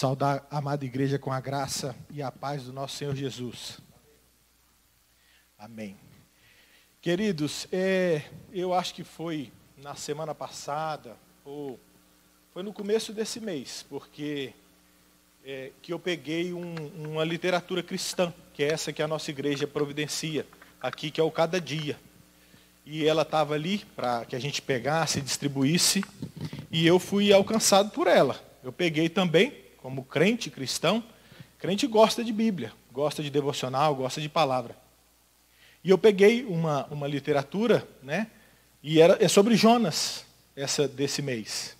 Saudar a amada igreja com a graça e a paz do nosso Senhor Jesus. Amém. Queridos, é, eu acho que foi na semana passada, ou foi no começo desse mês, porque é, que eu peguei um, uma literatura cristã, que é essa que a nossa igreja providencia aqui, que é o Cada Dia. E ela estava ali para que a gente pegasse, e distribuísse, e eu fui alcançado por ela. Eu peguei também, como crente cristão, crente gosta de Bíblia, gosta de devocional, gosta de palavra. E eu peguei uma, uma literatura, né? E era, é sobre Jonas, essa desse mês.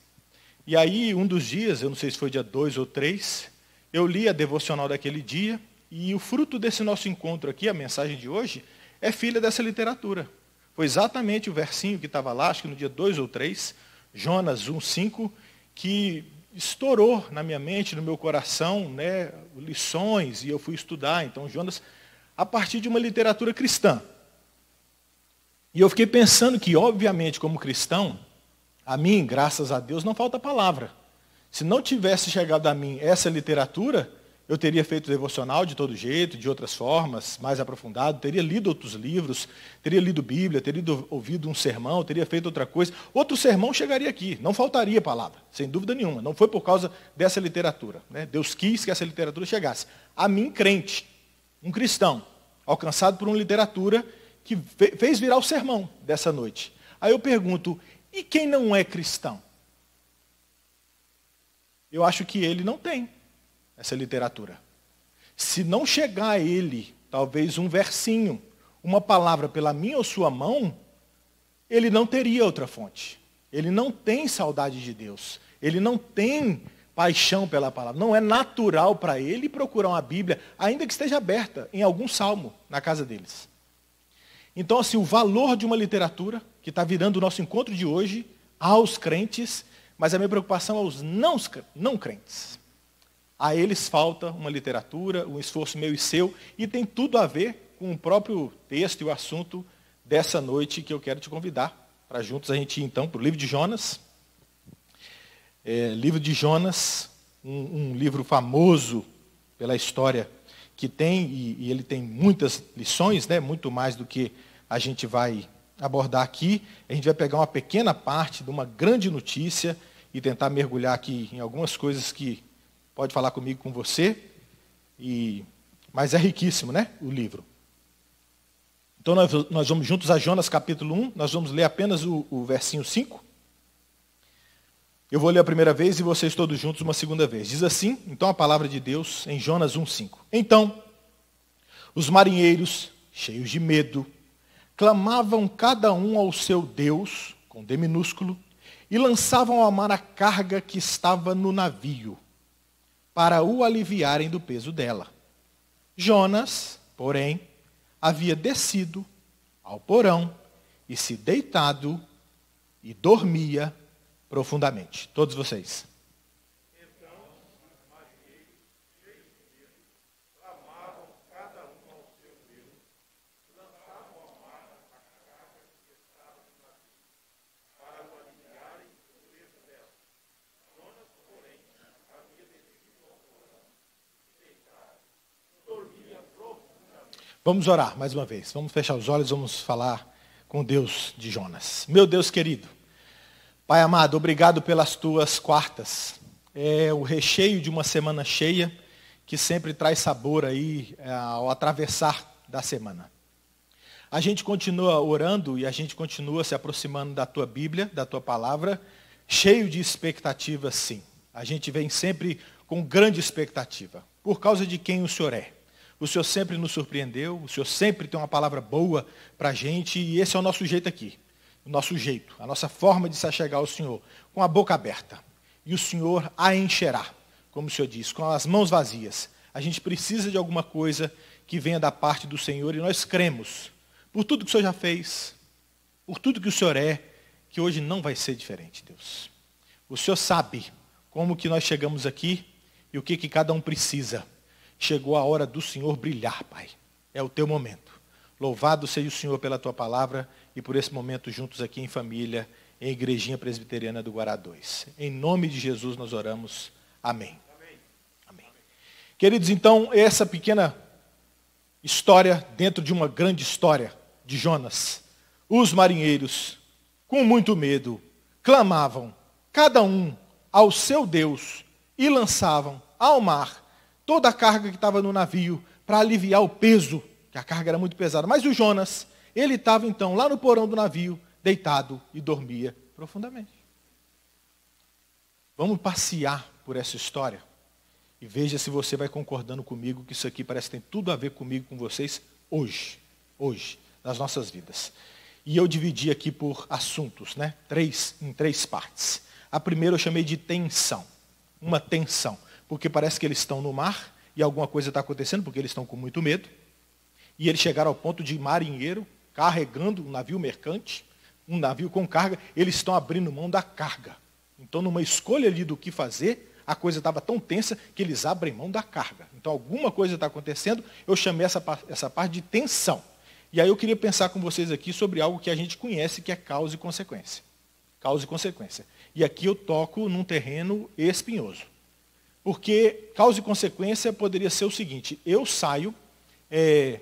E aí, um dos dias, eu não sei se foi dia 2 ou 3, eu li a devocional daquele dia, e o fruto desse nosso encontro aqui, a mensagem de hoje, é filha dessa literatura. Foi exatamente o versinho que estava lá, acho que no dia 2 ou 3, Jonas 1,5, que estourou na minha mente, no meu coração, né, lições, e eu fui estudar, então, Jonas, a partir de uma literatura cristã. E eu fiquei pensando que, obviamente, como cristão, a mim, graças a Deus, não falta palavra. Se não tivesse chegado a mim essa literatura, eu teria feito devocional de todo jeito, de outras formas, mais aprofundado, teria lido outros livros, teria lido Bíblia, teria ouvido um sermão, teria feito outra coisa. Outro sermão chegaria aqui, não faltaria palavra, sem dúvida nenhuma. Não foi por causa dessa literatura. Né? Deus quis que essa literatura chegasse. A mim, crente, um cristão, alcançado por uma literatura que fez virar o sermão dessa noite. Aí eu pergunto, e quem não é cristão? Eu acho que ele não tem essa literatura. Se não chegar a ele, talvez um versinho, uma palavra pela minha ou sua mão, ele não teria outra fonte. Ele não tem saudade de Deus. Ele não tem paixão pela palavra. Não é natural para ele procurar uma Bíblia, ainda que esteja aberta em algum salmo na casa deles. Então, assim, o valor de uma literatura, que está virando o nosso encontro de hoje, aos crentes, mas a minha preocupação é aos não, não crentes a eles falta uma literatura, um esforço meu e seu, e tem tudo a ver com o próprio texto e o assunto dessa noite que eu quero te convidar para juntos a gente ir então para o livro de Jonas. É, livro de Jonas, um, um, livro famoso pela história que tem, e, e ele tem muitas lições, né, muito mais do que a gente vai abordar aqui. A gente vai pegar uma pequena parte de uma grande notícia e tentar mergulhar aqui em algumas coisas que pode falar comigo, com você. E... Mas é riquíssimo, né? O livro. Então nós, nós vamos juntos a Jonas capítulo 1, nós vamos ler apenas o, o versinho 5. Eu vou ler a primeira vez e vocês todos juntos uma segunda vez. Diz assim, então a palavra de Deus em Jonas 1:5. Então, os marinheiros, cheios de medo, clamavam cada um ao seu Deus, com D minúsculo, e lançavam ao mar a carga que estava no navio para o aliviarem do peso dela. Jonas, porém, havia descido ao porão e se deitado e dormia profundamente. Todos vocês. Vamos orar mais uma vez. Vamos fechar os olhos, vamos falar com Deus de Jonas. Meu Deus querido, Pai amado, obrigado pelas tuas quartas. É o recheio de uma semana cheia que sempre traz sabor aí é, ao atravessar da semana. A gente continua orando e a gente continua se aproximando da tua Bíblia, da tua palavra, cheio de expectativa, sim. A gente vem sempre com grande expectativa, por causa de quem o Senhor é o Senhor sempre nos surpreendeu, o Senhor sempre tem uma palavra boa para a gente, e esse é o nosso jeito aqui, o nosso jeito, a nossa forma de se achegar ao Senhor, com a boca aberta. E o Senhor a encherá, como o Senhor diz, com as mãos vazias. A gente precisa de alguma coisa que venha da parte do Senhor, e nós cremos, por tudo que o Senhor já fez, por tudo que o Senhor é, que hoje não vai ser diferente, Deus. O Senhor sabe como que nós chegamos aqui e o que, que cada um precisa. Chegou a hora do Senhor brilhar, Pai. É o teu momento. Louvado seja o Senhor pela tua palavra e por esse momento juntos aqui em família, em Igrejinha Presbiteriana do Guará 2. Em nome de Jesus nós oramos. Amém. Amém. Amém. Queridos, então, essa pequena história dentro de uma grande história de Jonas. Os marinheiros, com muito medo, clamavam, cada um ao seu Deus, e lançavam ao mar toda a carga que estava no navio para aliviar o peso, que a carga era muito pesada. Mas o Jonas, ele estava então lá no porão do navio, deitado e dormia profundamente. Vamos passear por essa história e veja se você vai concordando comigo que isso aqui parece que tem tudo a ver comigo com vocês hoje, hoje, nas nossas vidas. E eu dividi aqui por assuntos, né? Três, em três partes. A primeira eu chamei de tensão, uma tensão porque parece que eles estão no mar e alguma coisa está acontecendo, porque eles estão com muito medo. E eles chegaram ao ponto de marinheiro, carregando um navio mercante, um navio com carga, eles estão abrindo mão da carga. Então, numa escolha ali do que fazer, a coisa estava tão tensa que eles abrem mão da carga. Então, alguma coisa está acontecendo, eu chamei essa, essa parte de tensão. E aí eu queria pensar com vocês aqui sobre algo que a gente conhece, que é causa e consequência. Causa e consequência. E aqui eu toco num terreno espinhoso. Porque causa e consequência poderia ser o seguinte: eu saio é,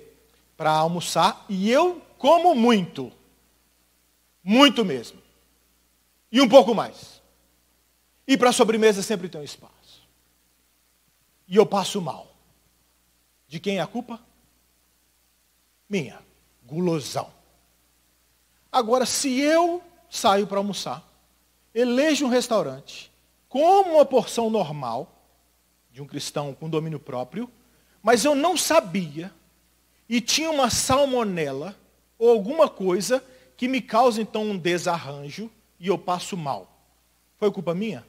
para almoçar e eu como muito. Muito mesmo. E um pouco mais. E para sobremesa sempre tem um espaço. E eu passo mal. De quem é a culpa? Minha. Gulosão. Agora, se eu saio para almoçar, elejo um restaurante, como uma porção normal, de um cristão com domínio próprio, mas eu não sabia e tinha uma salmonela ou alguma coisa que me causa então um desarranjo e eu passo mal. Foi culpa minha?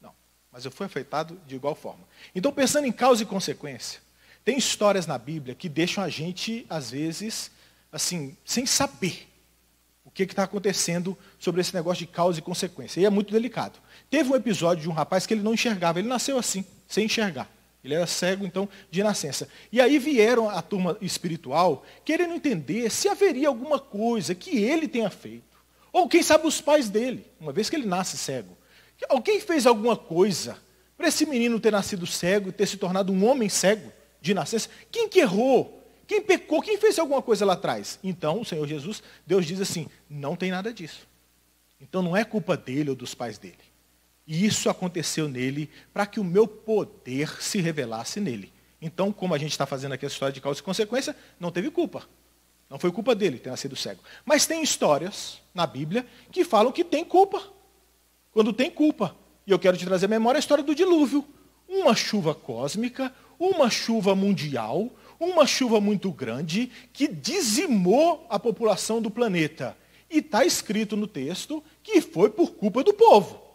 Não, mas eu fui afetado de igual forma. Então, pensando em causa e consequência, tem histórias na Bíblia que deixam a gente, às vezes, assim, sem saber o que está acontecendo sobre esse negócio de causa e consequência. E é muito delicado. Teve um episódio de um rapaz que ele não enxergava, ele nasceu assim sem enxergar. Ele era cego, então, de nascença. E aí vieram a turma espiritual querendo entender se haveria alguma coisa que ele tenha feito. Ou quem sabe os pais dele, uma vez que ele nasce cego. Alguém fez alguma coisa para esse menino ter nascido cego e ter se tornado um homem cego de nascença? Quem que errou? Quem pecou? Quem fez alguma coisa lá atrás? Então, o Senhor Jesus, Deus diz assim: não tem nada disso. Então não é culpa dele ou dos pais dele. E isso aconteceu nele para que o meu poder se revelasse nele. Então, como a gente está fazendo aqui a história de causa e consequência, não teve culpa. Não foi culpa dele ter nascido cego. Mas tem histórias na Bíblia que falam que tem culpa. Quando tem culpa. E eu quero te trazer à memória a história do dilúvio. Uma chuva cósmica, uma chuva mundial, uma chuva muito grande que dizimou a população do planeta. E está escrito no texto que foi por culpa do povo.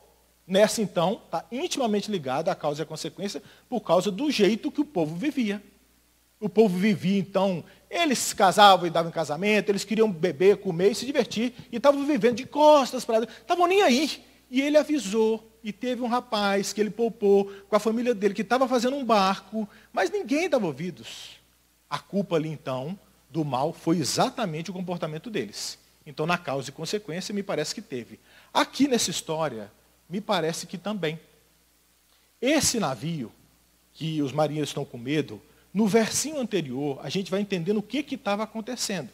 Nessa, então, está intimamente ligada à causa e à consequência por causa do jeito que o povo vivia. O povo vivia, então, eles se casavam e davam em casamento, eles queriam beber, comer e se divertir, e estavam vivendo de costas para estavam nem aí. E ele avisou, e teve um rapaz que ele poupou com a família dele, que estava fazendo um barco, mas ninguém dava ouvidos. A culpa ali, então, do mal foi exatamente o comportamento deles. Então, na causa e consequência, me parece que teve. Aqui nessa história, me parece que também. Esse navio, que os marinheiros estão com medo, no versinho anterior, a gente vai entendendo o que estava acontecendo.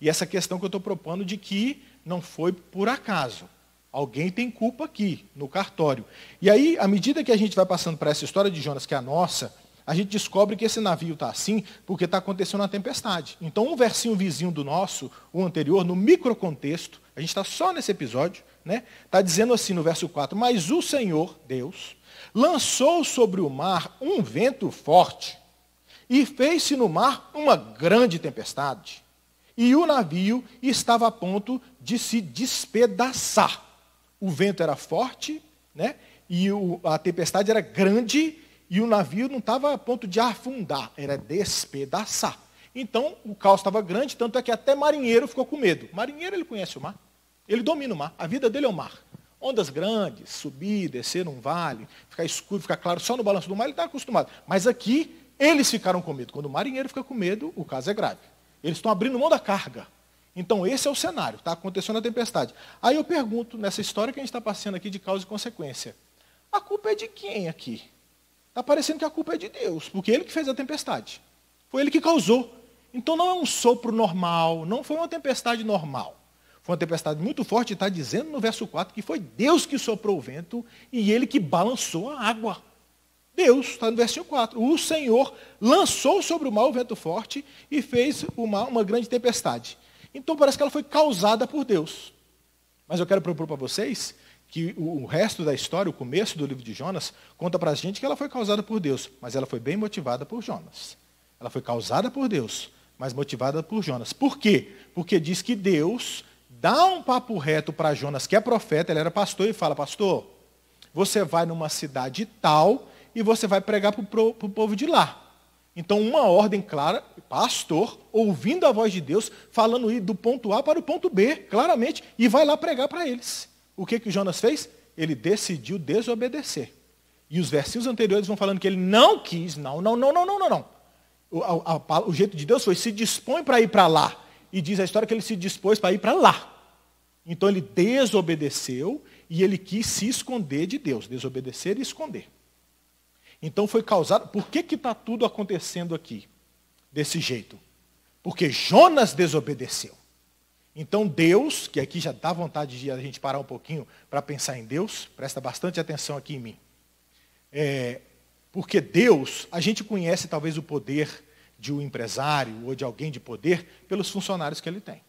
E essa questão que eu estou propondo de que não foi por acaso. Alguém tem culpa aqui, no cartório. E aí, à medida que a gente vai passando para essa história de Jonas, que é a nossa, a gente descobre que esse navio está assim porque está acontecendo uma tempestade. Então, um versinho vizinho do nosso, o anterior, no microcontexto, a gente está só nesse episódio, né? Está dizendo assim no verso 4: Mas o Senhor, Deus, lançou sobre o mar um vento forte, e fez-se no mar uma grande tempestade. E o navio estava a ponto de se despedaçar. O vento era forte, né? e o, a tempestade era grande, e o navio não estava a ponto de afundar, era despedaçar. Então, o caos estava grande, tanto é que até marinheiro ficou com medo. Marinheiro, ele conhece o mar. Ele domina o mar. A vida dele é o mar. Ondas grandes, subir, descer num vale, ficar escuro, ficar claro, só no balanço do mar, ele está acostumado. Mas aqui, eles ficaram com medo. Quando o marinheiro fica com medo, o caso é grave. Eles estão abrindo mão da carga. Então, esse é o cenário, está acontecendo a tempestade. Aí eu pergunto, nessa história que a gente está passando aqui de causa e consequência, a culpa é de quem aqui? Está parecendo que a culpa é de Deus, porque ele que fez a tempestade. Foi ele que causou. Então não é um sopro normal, não foi uma tempestade normal. Foi uma tempestade muito forte, está dizendo no verso 4 que foi Deus que soprou o vento e ele que balançou a água. Deus, está no verso 4. O Senhor lançou sobre o mar o vento forte e fez o mar uma grande tempestade. Então parece que ela foi causada por Deus. Mas eu quero propor para vocês que o resto da história, o começo do livro de Jonas, conta para a gente que ela foi causada por Deus, mas ela foi bem motivada por Jonas. Ela foi causada por Deus, mas motivada por Jonas. Por quê? Porque diz que Deus dá um papo reto para Jonas, que é profeta, ele era pastor, e fala: Pastor, você vai numa cidade tal e você vai pregar para o povo de lá. Então, uma ordem clara, pastor, ouvindo a voz de Deus, falando ir do ponto A para o ponto B, claramente, e vai lá pregar para eles. O que, que Jonas fez? Ele decidiu desobedecer. E os versículos anteriores vão falando que ele não quis, não, não, não, não, não, não, não. O, a, a, o jeito de Deus foi, se dispõe para ir para lá e diz a história que ele se dispôs para ir para lá. Então ele desobedeceu e ele quis se esconder de Deus, desobedecer e esconder. Então foi causado. Por que está tudo acontecendo aqui desse jeito? Porque Jonas desobedeceu. Então Deus, que aqui já dá vontade de a gente parar um pouquinho para pensar em Deus, presta bastante atenção aqui em mim. É, porque Deus, a gente conhece talvez o poder de um empresário ou de alguém de poder pelos funcionários que ele tem.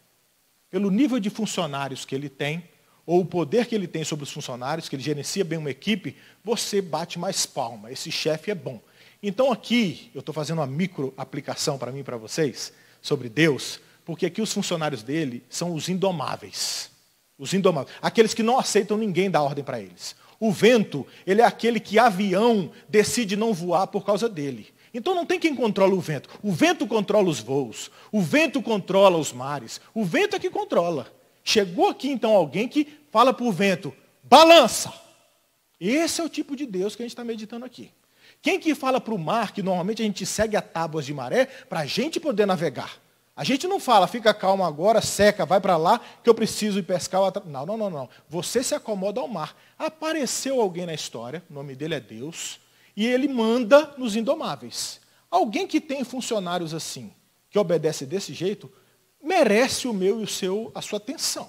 Pelo nível de funcionários que ele tem, ou o poder que ele tem sobre os funcionários, que ele gerencia bem uma equipe, você bate mais palma. Esse chefe é bom. Então aqui, eu estou fazendo uma micro aplicação para mim e para vocês, sobre Deus, porque aqui os funcionários dele são os indomáveis. Os indomáveis. Aqueles que não aceitam ninguém dar ordem para eles. O vento, ele é aquele que avião decide não voar por causa dele. Então não tem quem controla o vento. O vento controla os voos. O vento controla os mares. O vento é que controla. Chegou aqui então alguém que fala para o vento, balança. Esse é o tipo de Deus que a gente está meditando aqui. Quem que fala para o mar, que normalmente a gente segue a tábuas de maré, para a gente poder navegar? A gente não fala, fica calmo agora, seca, vai para lá, que eu preciso ir pescar. Não, não, não, não. Você se acomoda ao mar. Apareceu alguém na história, o nome dele é Deus, e ele manda nos indomáveis. Alguém que tem funcionários assim, que obedece desse jeito, merece o meu e o seu a sua atenção.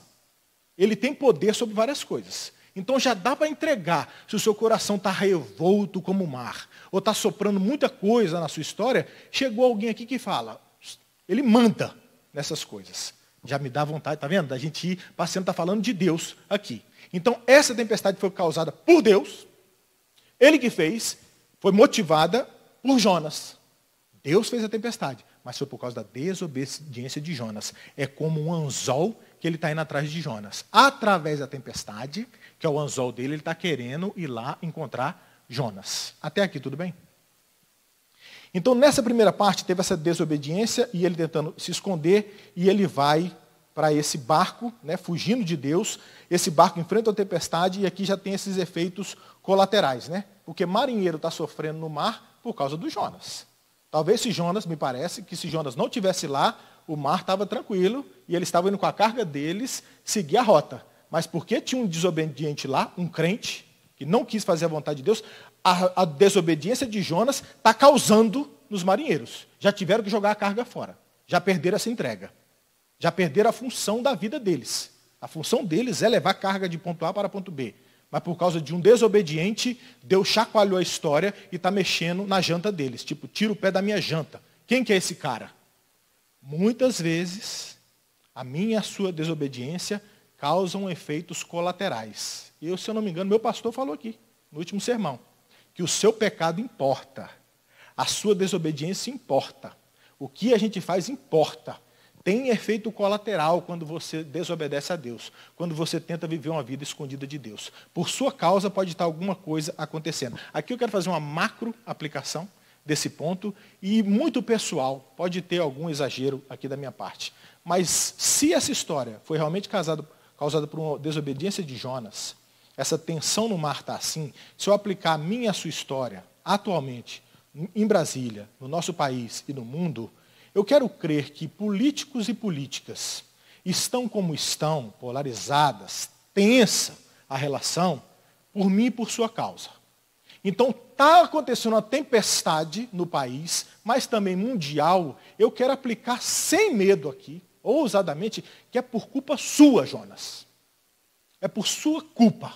Ele tem poder sobre várias coisas. Então já dá para entregar se o seu coração está revolto como o mar, ou está soprando muita coisa na sua história, chegou alguém aqui que fala, ele manda nessas coisas. Já me dá vontade, tá vendo? Da gente ir, passeando, está falando de Deus aqui. Então essa tempestade foi causada por Deus, ele que fez, foi motivada por Jonas. Deus fez a tempestade, mas foi por causa da desobediência de Jonas. É como um anzol que ele está indo atrás de Jonas. Através da tempestade, que é o anzol dele, ele está querendo ir lá encontrar Jonas. Até aqui, tudo bem? Então, nessa primeira parte, teve essa desobediência e ele tentando se esconder, e ele vai para esse barco, né, fugindo de Deus. Esse barco enfrenta a tempestade e aqui já tem esses efeitos colaterais. Né? porque marinheiro está sofrendo no mar por causa do Jonas. Talvez se Jonas, me parece, que se Jonas não tivesse lá, o mar estava tranquilo e eles estavam indo com a carga deles seguir a rota. Mas porque tinha um desobediente lá, um crente, que não quis fazer a vontade de Deus, a, a desobediência de Jonas está causando nos marinheiros. Já tiveram que jogar a carga fora. Já perderam essa entrega. Já perderam a função da vida deles. A função deles é levar carga de ponto A para ponto B. Mas por causa de um desobediente, Deus chacoalhou a história e está mexendo na janta deles. Tipo, tira o pé da minha janta. Quem que é esse cara? Muitas vezes, a minha e a sua desobediência causam efeitos colaterais. Eu, se eu não me engano, meu pastor falou aqui, no último sermão, que o seu pecado importa. A sua desobediência importa. O que a gente faz importa tem efeito colateral quando você desobedece a Deus, quando você tenta viver uma vida escondida de Deus. Por sua causa pode estar alguma coisa acontecendo. Aqui eu quero fazer uma macro aplicação desse ponto e muito pessoal, pode ter algum exagero aqui da minha parte. Mas se essa história foi realmente causada, causada por uma desobediência de Jonas, essa tensão no mar está assim, se eu aplicar a minha a sua história atualmente em Brasília, no nosso país e no mundo, eu quero crer que políticos e políticas estão como estão, polarizadas, tensa a relação, por mim e por sua causa. Então está acontecendo uma tempestade no país, mas também mundial. Eu quero aplicar sem medo aqui, ousadamente, que é por culpa sua, Jonas. É por sua culpa.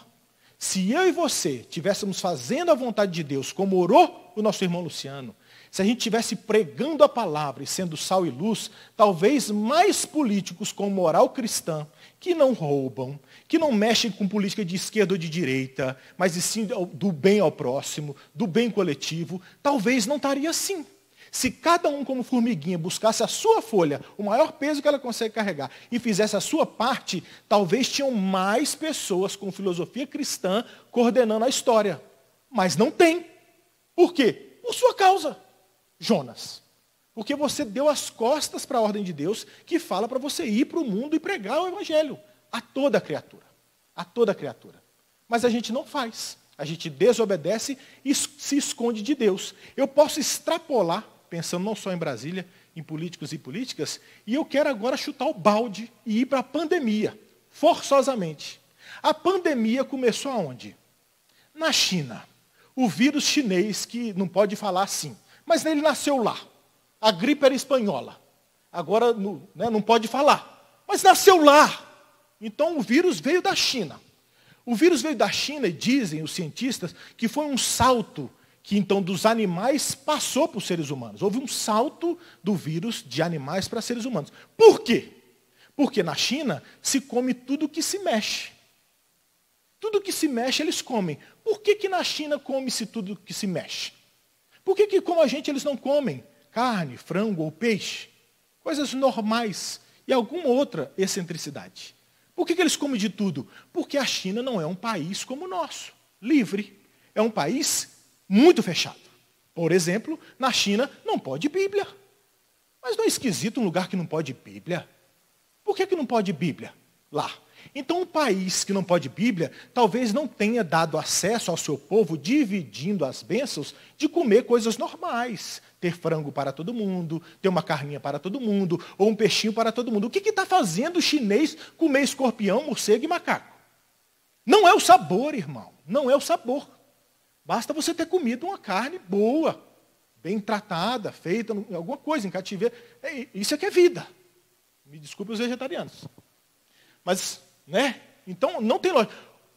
Se eu e você tivéssemos fazendo a vontade de Deus, como orou o nosso irmão Luciano, se a gente tivesse pregando a palavra e sendo sal e luz, talvez mais políticos com moral cristã, que não roubam, que não mexem com política de esquerda ou de direita, mas e sim do bem ao próximo, do bem coletivo, talvez não estaria assim. Se cada um como formiguinha buscasse a sua folha, o maior peso que ela consegue carregar, e fizesse a sua parte, talvez tinham mais pessoas com filosofia cristã coordenando a história. Mas não tem. Por quê? Por sua causa. Jonas. Porque você deu as costas para a ordem de Deus, que fala para você ir para o mundo e pregar o evangelho a toda criatura. A toda criatura. Mas a gente não faz. A gente desobedece e se esconde de Deus. Eu posso extrapolar, pensando não só em Brasília, em políticos e políticas, e eu quero agora chutar o balde e ir para a pandemia, forçosamente. A pandemia começou aonde? Na China. O vírus chinês, que não pode falar assim, mas ele nasceu lá. A gripe era espanhola. Agora né, não pode falar. Mas nasceu lá. Então o vírus veio da China. O vírus veio da China e dizem os cientistas que foi um salto que então dos animais passou para os seres humanos. Houve um salto do vírus de animais para seres humanos. Por quê? Porque na China se come tudo que se mexe. Tudo que se mexe eles comem. Por que, que na China come-se tudo que se mexe? Por que, que como a gente, eles não comem carne, frango ou peixe? Coisas normais e alguma outra excentricidade. Por que, que eles comem de tudo? Porque a China não é um país como o nosso, livre. É um país muito fechado. Por exemplo, na China não pode Bíblia. Mas não é esquisito um lugar que não pode Bíblia? Por que, que não pode Bíblia lá? Então, um país que não pode Bíblia, talvez não tenha dado acesso ao seu povo, dividindo as bênçãos, de comer coisas normais. Ter frango para todo mundo, ter uma carninha para todo mundo, ou um peixinho para todo mundo. O que está fazendo o chinês comer escorpião, morcego e macaco? Não é o sabor, irmão. Não é o sabor. Basta você ter comido uma carne boa, bem tratada, feita em alguma coisa, em cativeiro. É, isso é que é vida. Me desculpe os vegetarianos. Mas né? Então, não tem lógica.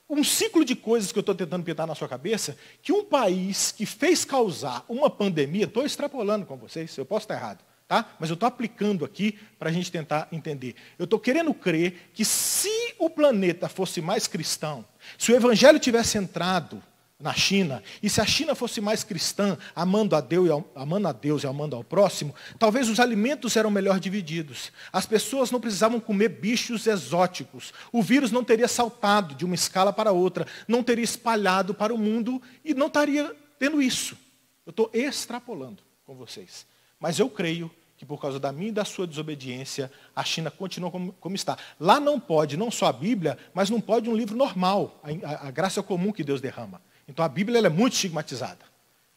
Um ciclo de coisas que eu estou tentando pintar na sua cabeça, que um país que fez causar uma pandemia, estou extrapolando com vocês, eu posso estar errado, tá? mas eu estou aplicando aqui para a gente tentar entender. Eu estou querendo crer que se o planeta fosse mais cristão, se o evangelho tivesse entrado na China, e se a China fosse mais cristã, amando a Deus, ao, amando a Deus e amando ao próximo, talvez os alimentos eram melhor divididos. As pessoas não precisavam comer bichos exóticos. O vírus não teria saltado de uma escala para outra, não teria espalhado para o mundo e não estaria tendo isso. Eu estou extrapolando com vocês. Mas eu creio que por causa da minha e da sua desobediência, a China continua como, como, está. Lá não pode, não só a Bíblia, mas não pode um livro normal, a, a graça comum que Deus derrama. Então a Bíblia é muito estigmatizada.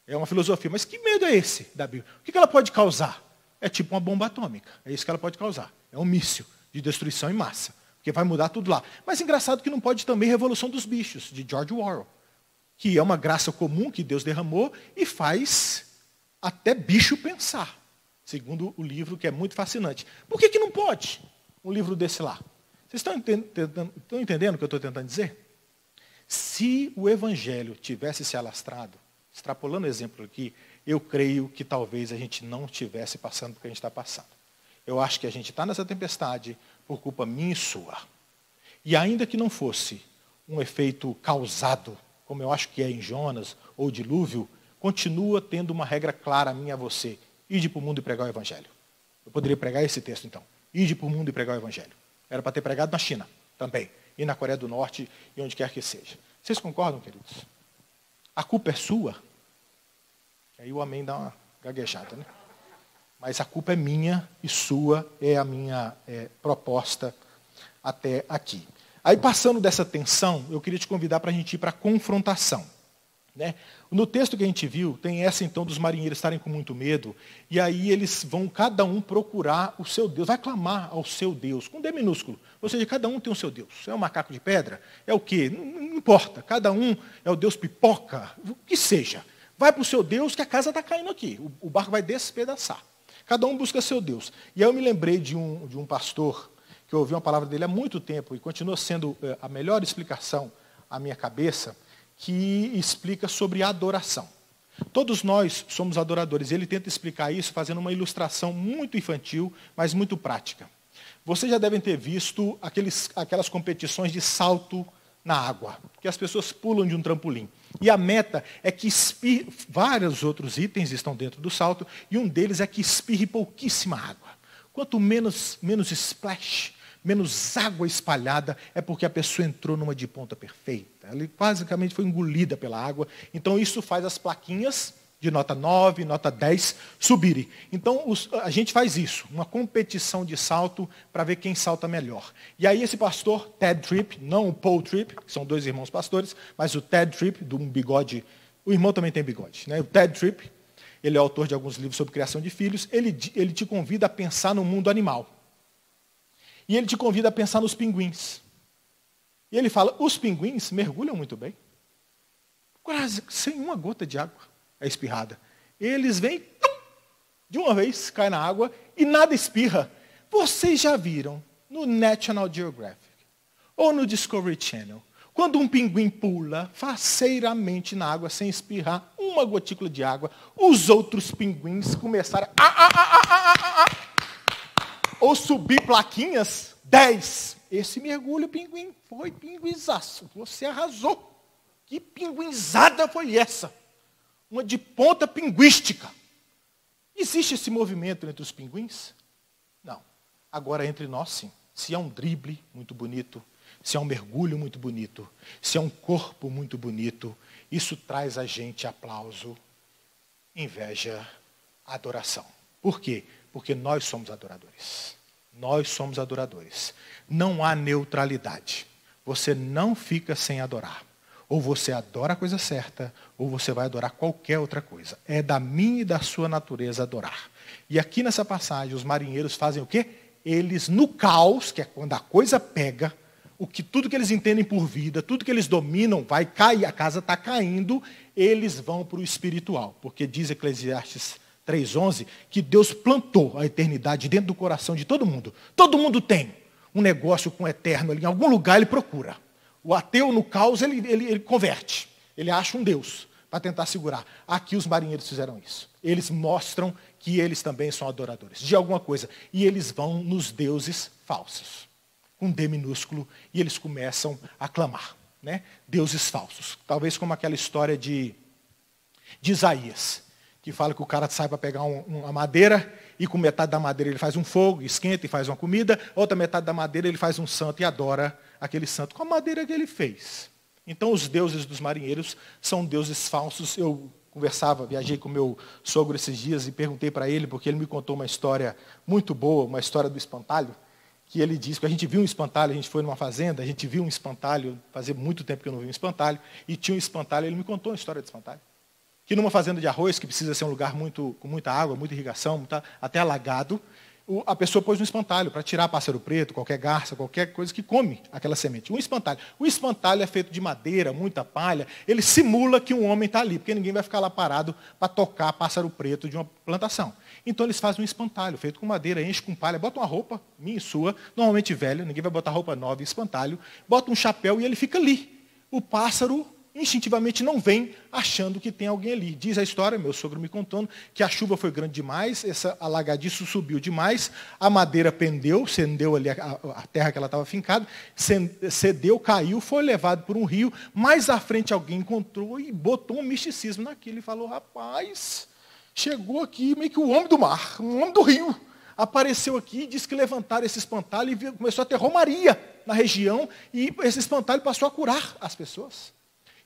É uma filosofia. Mas que medo é esse da Bíblia? O que ela pode causar? É tipo uma bomba atômica. É isso que ela pode causar. É um míssil de destruição em massa. Porque vai mudar tudo lá. Mas engraçado que não pode também Revolução dos Bichos, de George Orwell. Que é uma graça comum que Deus derramou e faz até bicho pensar. Segundo o livro que é muito fascinante. Por que, que não pode um livro desse lá? Vocês estão entendendo, estão entendendo o que eu estou tentando dizer? Se o evangelho tivesse se alastrado, extrapolando o exemplo aqui, eu creio que talvez a gente não estivesse passando o que a gente está passando. Eu acho que a gente está nessa tempestade por culpa minha e sua. E ainda que não fosse um efeito causado, como eu acho que é em Jonas ou dilúvio, continua tendo uma regra clara a mim e a você. Ide para o mundo e pregar o evangelho. Eu poderia pregar esse texto então. Ide para o mundo e pregar o evangelho. Era para ter pregado na China também e na Coreia do Norte e onde quer que seja. Vocês concordam, queridos? A culpa é sua? Aí o amém dá uma gaguejada, né? Mas a culpa é minha e sua é a minha é, proposta até aqui. Aí, passando dessa tensão, eu queria te convidar para a gente ir para a confrontação. Né? No texto que a gente viu, tem essa então dos marinheiros estarem com muito medo, e aí eles vão cada um procurar o seu Deus, vai clamar ao seu Deus, com D minúsculo. Ou seja, cada um tem o seu Deus. É um macaco de pedra? É o quê? Não, não importa. Cada um é o Deus pipoca, o que seja. Vai para o seu Deus que a casa está caindo aqui. O, o, barco vai despedaçar. Cada um busca seu Deus. E aí eu me lembrei de um, de um pastor, que eu ouvi uma palavra dele há muito tempo, e continua sendo eh, a melhor explicação à minha cabeça que explica sobre adoração. Todos nós somos adoradores. Ele tenta explicar isso fazendo uma ilustração muito infantil, mas muito prática. Vocês já devem ter visto aqueles, aquelas competições de salto na água, que as pessoas pulam de um trampolim. E a meta é que espirre, vários outros itens estão dentro do salto, e um deles é que espirre pouquíssima água. Quanto menos, menos splash, menos água espalhada, é porque a pessoa entrou numa de ponta perfeita. Ela basicamente foi engolida pela água. Então isso faz as plaquinhas de nota 9, nota 10 subirem. Então os, a gente faz isso, uma competição de salto para ver quem salta melhor. E aí esse pastor, Ted Tripp, não o Paul Tripp, que são dois irmãos pastores, mas o Ted Tripp, de um bigode, o irmão também tem bigode, né? o Ted Tripp, ele é autor de alguns livros sobre criação de filhos, ele, ele te convida a pensar no mundo animal. E ele te convida a pensar nos pinguins. E ele fala: os pinguins mergulham muito bem. Quase sem uma gota de água é espirrada. Eles vêm, de uma vez, cai na água e nada espirra. Vocês já viram no National Geographic ou no Discovery Channel, quando um pinguim pula faceiramente na água sem espirrar uma gotícula de água, os outros pinguins começaram a. a ou subir plaquinhas, 10. Esse mergulho, pinguim, foi pinguizaço. Você arrasou. Que pinguizada foi essa? Uma de ponta pinguística. Existe esse movimento entre os pinguins? Não. Agora, entre nós, sim. Se é um drible muito bonito, se é um mergulho muito bonito, se é um corpo muito bonito, isso traz a gente aplauso, inveja, adoração. Por quê? Porque nós somos adoradores. Nós somos adoradores. Não há neutralidade. Você não fica sem adorar. Ou você adora a coisa certa, ou você vai adorar qualquer outra coisa. É da minha e da sua natureza adorar. E aqui nessa passagem, os marinheiros fazem o quê? Eles, no caos, que é quando a coisa pega, o que tudo que eles entendem por vida, tudo que eles dominam vai cair, a casa está caindo, eles vão para o espiritual. Porque diz Eclesiastes 3,11, que Deus plantou a eternidade dentro do coração de todo mundo. Todo mundo tem um negócio com o eterno ali, em algum lugar ele procura. O ateu, no caos, ele, ele, ele converte. Ele acha um Deus para tentar segurar. Aqui os marinheiros fizeram isso. Eles mostram que eles também são adoradores de alguma coisa. E eles vão nos deuses falsos, com D minúsculo, e eles começam a clamar. Né? Deuses falsos. Talvez como aquela história de, de Isaías que fala que o cara sai para pegar um, uma madeira e com metade da madeira ele faz um fogo, esquenta e faz uma comida, outra metade da madeira ele faz um santo e adora aquele santo com a madeira que ele fez. Então os deuses dos marinheiros são deuses falsos. Eu conversava, viajei com meu sogro esses dias e perguntei para ele, porque ele me contou uma história muito boa, uma história do espantalho, que ele disse que a gente viu um espantalho, a gente foi numa fazenda, a gente viu um espantalho, fazia muito tempo que eu não vi um espantalho, e tinha um espantalho, ele me contou uma história de espantalho que numa fazenda de arroz, que precisa ser um lugar muito, com muita água, muita irrigação, muita, até alagado, a pessoa pôs um espantalho para tirar pássaro preto, qualquer garça, qualquer coisa que come aquela semente. Um espantalho. O espantalho é feito de madeira, muita palha. Ele simula que um homem está ali, porque ninguém vai ficar lá parado para tocar pássaro preto de uma plantação. Então eles fazem um espantalho feito com madeira, enche com palha, bota uma roupa, minha e sua, normalmente velha, ninguém vai botar roupa nova, espantalho, bota um chapéu e ele fica ali. O pássaro instintivamente não vem achando que tem alguém ali. Diz a história, meu sogro me contando, que a chuva foi grande demais, essa alagadiço subiu demais, a madeira pendeu, cedeu ali a, a terra que ela estava fincada, cedeu, caiu, foi levado por um rio, mais à frente alguém encontrou e botou um misticismo naquilo e falou, rapaz, chegou aqui meio que o homem do mar, um homem do rio. Apareceu aqui e disse que levantaram esse espantalho e começou a ter romaria na região e esse espantalho passou a curar as pessoas.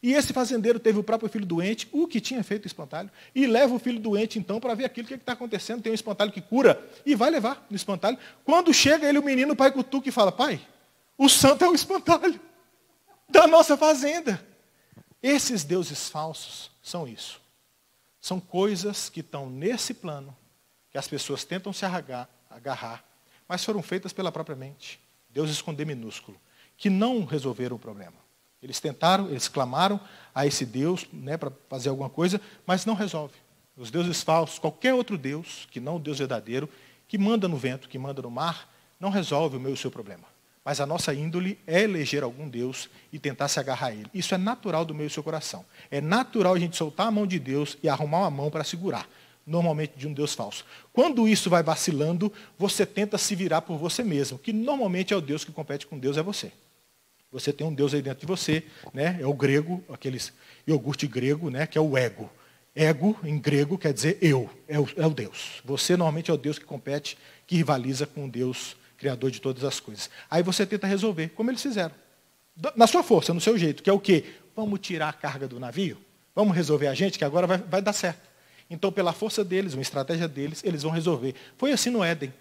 E esse fazendeiro teve o próprio filho doente, o que tinha feito o espantalho, e leva o filho doente então para ver aquilo que é está acontecendo. Tem um espantalho que cura, e vai levar no espantalho. Quando chega ele, o menino, o pai cutuca e fala: Pai, o santo é um espantalho da nossa fazenda. Esses deuses falsos são isso. São coisas que estão nesse plano, que as pessoas tentam se agarrar, agarrar mas foram feitas pela própria mente. Deus esconder minúsculo, que não resolveram o problema. Eles tentaram, eles clamaram a esse Deus né, para fazer alguma coisa, mas não resolve. Os deuses falsos, qualquer outro Deus, que não o Deus verdadeiro, que manda no vento, que manda no mar, não resolve o meu e o seu problema. Mas a nossa índole é eleger algum Deus e tentar se agarrar a ele. Isso é natural do meu e seu coração. É natural a gente soltar a mão de Deus e arrumar uma mão para segurar, normalmente de um Deus falso. Quando isso vai vacilando, você tenta se virar por você mesmo, que normalmente é o Deus que compete com Deus, é você. Você tem um Deus aí dentro de você, né? É o grego, aqueles iogurte grego, né? Que é o ego. Ego, em grego, quer dizer eu, é o, é o Deus. Você normalmente é o Deus que compete, que rivaliza com o Deus criador de todas as coisas. Aí você tenta resolver, como eles fizeram. Na sua força, no seu jeito, que é o quê? Vamos tirar a carga do navio? Vamos resolver a gente, que agora vai, vai dar certo. Então, pela força deles, uma estratégia deles, eles vão resolver. Foi assim no Éden.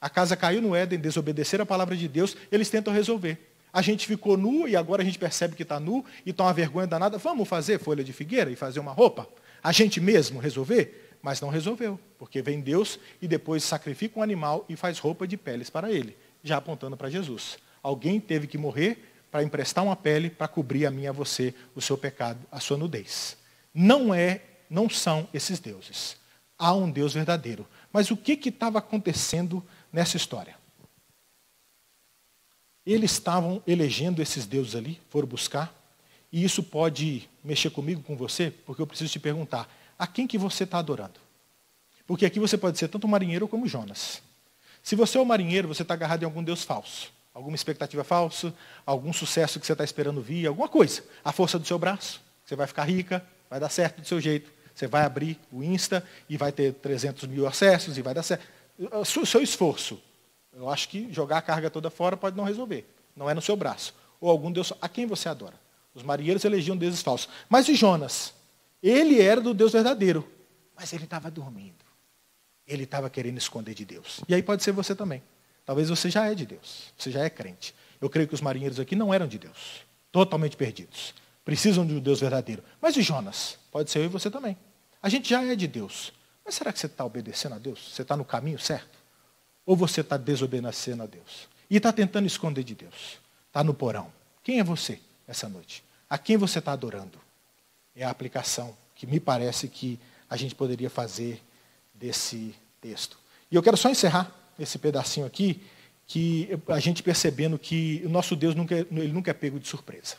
A casa caiu no Éden, desobedeceram a palavra de Deus, eles tentam resolver. A gente ficou nu e agora a gente percebe que está nu e está uma vergonha danada. Vamos fazer folha de figueira e fazer uma roupa? A gente mesmo resolver? Mas não resolveu, porque vem Deus e depois sacrifica um animal e faz roupa de peles para ele, já apontando para Jesus. Alguém teve que morrer para emprestar uma pele para cobrir a mim a você o seu pecado, a sua nudez. Não é, não são esses deuses. Há um Deus verdadeiro. Mas o que estava acontecendo nessa história? Eles estavam elegendo esses deuses ali, foram buscar, e isso pode mexer comigo, com você, porque eu preciso te perguntar, a quem que você está adorando? Porque aqui você pode ser tanto marinheiro como Jonas. Se você é o um marinheiro, você está agarrado em algum Deus falso. Alguma expectativa falsa, algum sucesso que você está esperando vir, alguma coisa. A força do seu braço, você vai ficar rica, vai dar certo do seu jeito. Você vai abrir o Insta e vai ter 300 mil acessos e vai dar certo. O seu esforço eu acho que jogar a carga toda fora pode não resolver. Não é no seu braço. Ou algum Deus a quem você adora. Os marinheiros elegiam deuses falsos. Mas e Jonas? Ele era do Deus verdadeiro. Mas ele estava dormindo. Ele estava querendo esconder de Deus. E aí pode ser você também. Talvez você já é de Deus. Você já é crente. Eu creio que os marinheiros aqui não eram de Deus. Totalmente perdidos. Precisam de um Deus verdadeiro. Mas e Jonas? Pode ser eu e você também. A gente já é de Deus. Mas será que você está obedecendo a Deus? Você está no caminho certo? ou você está desobedecendo a Deus? E está tentando esconder de Deus. Está no porão. Quem é você essa noite? A quem você está adorando? É a aplicação que me parece que a gente poderia fazer desse texto. E eu quero só encerrar esse pedacinho aqui, que a gente percebendo que o nosso Deus nunca, ele nunca é pego de surpresa.